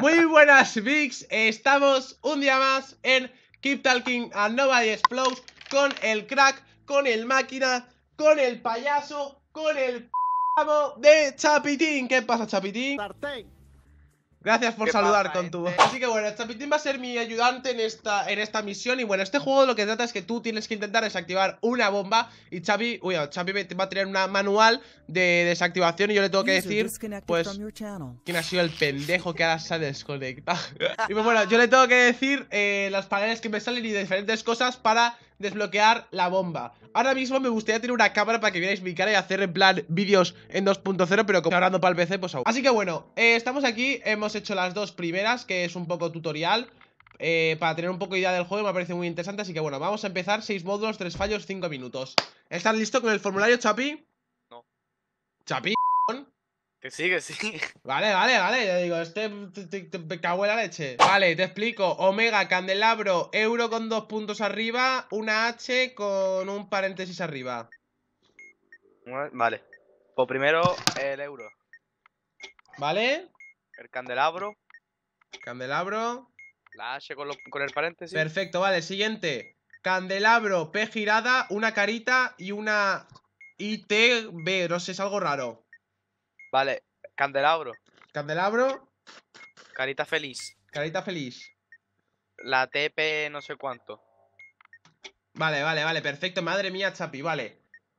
Muy buenas, Vix. Estamos un día más en Keep Talking and Nobody Explodes con el crack, con el máquina, con el payaso, con el p de Chapitín. ¿Qué pasa, Chapitín? Gracias por saludar con tu eh. Así que bueno, Chapitín va a ser mi ayudante en esta, en esta misión. Y bueno, este juego lo que trata es que tú tienes que intentar desactivar una bomba. Y Chapi, uy, Chapi va a tener una manual de desactivación. Y yo le tengo que decir, pues, quién ha sido el pendejo que ahora se ha desconectado. y pues bueno, yo le tengo que decir eh, las paredes que me salen y diferentes cosas para desbloquear la bomba. Ahora mismo me gustaría tener una cámara para que vierais mi cara y hacer en plan vídeos en 2.0, pero como hablando para el PC, pues aún. Así que bueno, eh, estamos aquí, hemos hecho las dos primeras, que es un poco tutorial. Eh, para tener un poco idea del juego me parece muy interesante, así que bueno, vamos a empezar. 6 módulos, 3 fallos, 5 minutos. ¿Estás listo con el formulario, Chapi? No. ¿Chapi? Que sí, que sí. Vale, vale, vale. ya digo, este te, la leche. Vale, te explico. Omega, candelabro, euro con dos puntos arriba, una H con un paréntesis arriba. Vale. Pues primero el euro. ¿Vale? El candelabro. Candelabro. La H con, el paréntesis. Perfecto, vale. Siguiente. Candelabro, P girada, una carita y una ITB. No sé, es algo raro. Vale, candelabro. Candelabro. Carita feliz. Carita feliz. La TP no sé cuánto. Vale, vale, vale, perfecto. Madre mía, Chapi, vale.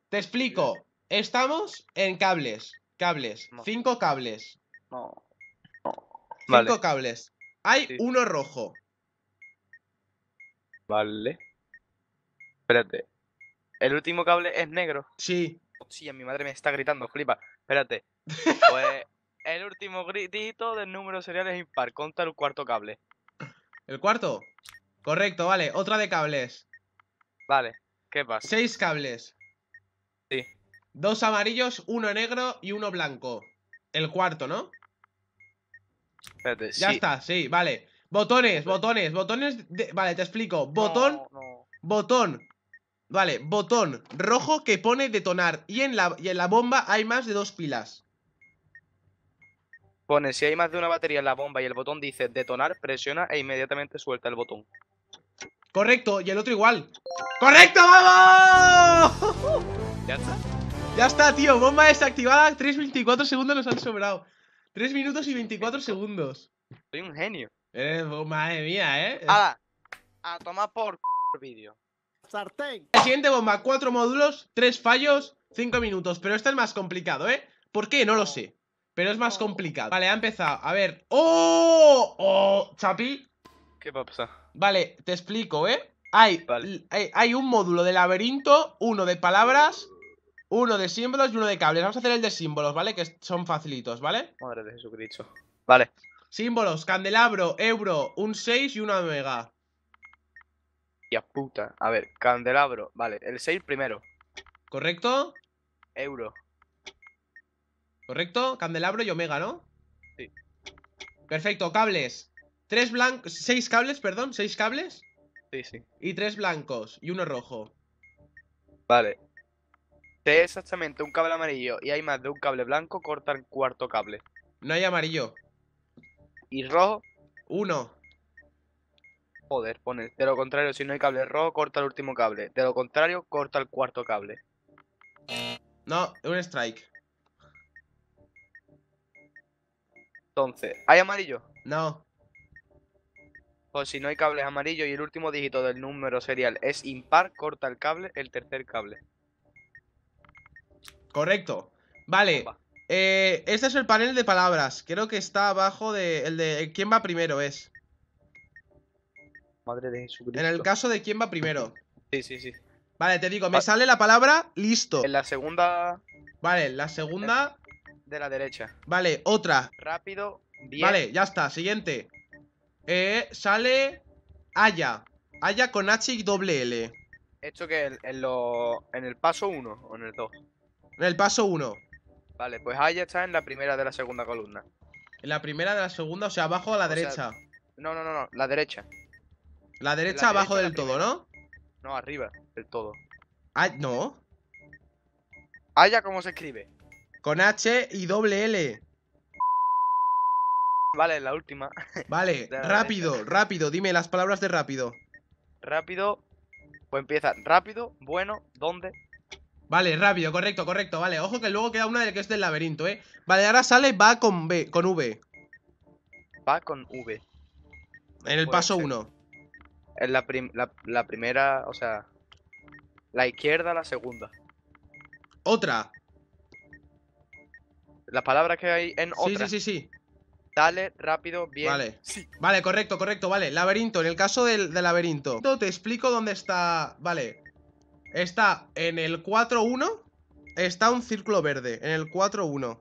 Te explico. Estamos en cables. Cables. Cinco cables. No. no. Cinco cables. Hay uno rojo. Vale. Espérate. ¿El último cable es negro? Sí. Sí, a mi madre me está gritando, flipa. Espérate. Pues el último Dígito del número serial es impar. Conta el cuarto cable. ¿El cuarto? Correcto, vale. Otra de cables. Vale. ¿Qué pasa? Seis cables. Sí. Dos amarillos, uno negro y uno blanco. El cuarto, ¿no? Espérate, ya está, sí, vale. Botones, botones, botones. Vale, te explico. Botón. Botón. Vale, botón rojo que pone detonar. Y en, la, y en la bomba hay más de dos pilas. Pone, si hay más de una batería en la bomba y el botón dice detonar, presiona e inmediatamente suelta el botón. Correcto, y el otro igual. ¡Correcto, vamos! ¿Ya está? Ya está, tío, bomba desactivada, 3.24 segundos nos han sobrado. 3 minutos y 24 segundos. Soy un genio. Eh, oh, madre mía, ¿eh? A tomar por vídeo. ¡Sartén! La siguiente bomba, 4 módulos, 3 fallos, 5 minutos. Pero este es más complicado, ¿eh? ¿Por qué? No lo sé. Pero es más oh. complicado. Vale, ha empezado. A ver. ¡Oh! ¡Oh! Chapi. ¿Qué va a pasar? Vale, te explico, ¿eh? Hay, hay, un módulo de laberinto, uno de palabras, uno de símbolos y uno de cables. Vamos a hacer el de símbolos, ¿vale? Que son facilitos, ¿vale? Madre de Jesucristo. Vale. Símbolos, candelabro, euro, un 6 y una mega. Ya puta. A ver, candelabro. Vale, el 6 primero. ¿Correcto? Euro. ¿Correcto? Candelabro y omega, ¿no? Sí. Perfecto, cables. Tres blancos. Seis cables, perdón, seis cables. Sí, sí. Y tres blancos y uno rojo. Vale. exactamente un cable amarillo y hay más de un cable blanco, corta el cuarto cable. No hay amarillo. ¿Y rojo? Uno. Joder, poner. De lo contrario, si no hay cable rojo, corta el último cable. De lo contrario, corta el cuarto cable. No, un strike. Entonces, ¿hay amarillo? No. Pues si no hay cables amarillos y el último dígito del número serial es impar, corta el cable, el tercer cable. Correcto. Vale. Eh, este es el panel de palabras. Creo que está abajo de el de eh, quién va primero es. Madre de Jesucristo. En el caso de quién va primero. Sí, sí, sí. Vale, te digo, me sale la palabra listo. En la segunda. Vale, la segunda eh de la derecha. Vale, otra. Rápido, bien. Vale, ya está, siguiente. Eh, sale haya Aya con H y doble L. ¿Esto que en, lo, en el paso 1 o en el 2? En el paso 1. Vale, pues haya está en la primera de la segunda columna. En la primera de la segunda, o sea, abajo a la derecha. no, no, no, no, la derecha. La derecha abajo del todo, ¿no? No, arriba del todo. Ah, no. haya ¿cómo se escribe? Con H y doble L. Vale, la última. Vale, rápido, rápido. Dime las palabras de rápido. Rápido. Pues empieza. Rápido, bueno, ¿dónde? Vale, rápido, correcto, correcto. Vale, ojo que luego queda una de que es del laberinto, ¿eh? Vale, ahora sale va con B, con V. Va con V. En el paso 1. En la, la primera, o sea... La izquierda, la segunda. Otra. Las palabras que hay en otra. Sí, sí, sí, sí. Dale, rápido, bien. Vale. Sí. Vale, correcto, correcto, vale. Laberinto, en el caso del, del laberinto. Te explico dónde está. Vale. Está en el 4-1. Está un círculo verde. En el 4-1.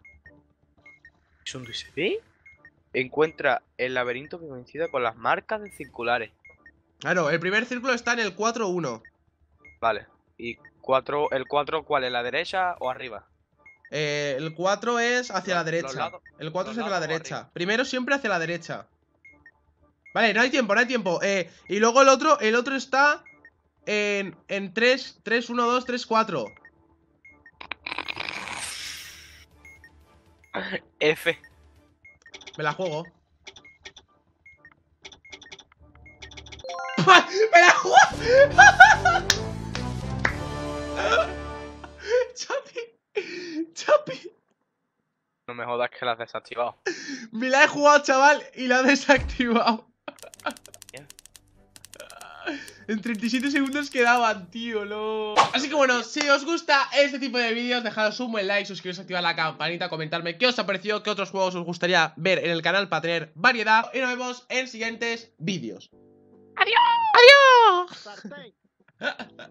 Encuentra el laberinto que coincida con las marcas de circulares. Claro, el primer círculo está en el 4-1. Vale. ¿Y el 4 cuál? es? la derecha o arriba? Eh, el 4 es hacia la derecha. el 4 es hacia la derecha. Primero siempre hacia la derecha. Vale, no hay tiempo, no hay tiempo. Eh, y luego el otro, el otro está en, en 3, 3, 1, 2, 3, 4. F. Me la juego. ¡Me la juego! No me jodas que la has desactivado. Me la he jugado, chaval, y la he desactivado. En 37 segundos quedaban, tío, Así que bueno, si os gusta este tipo de vídeos, dejad un buen like, suscribiros, activad la campanita, comentarme qué os ha parecido, qué otros juegos os gustaría ver en el canal para tener variedad. Y nos vemos en siguientes vídeos. ¡Adiós! ¡Adiós!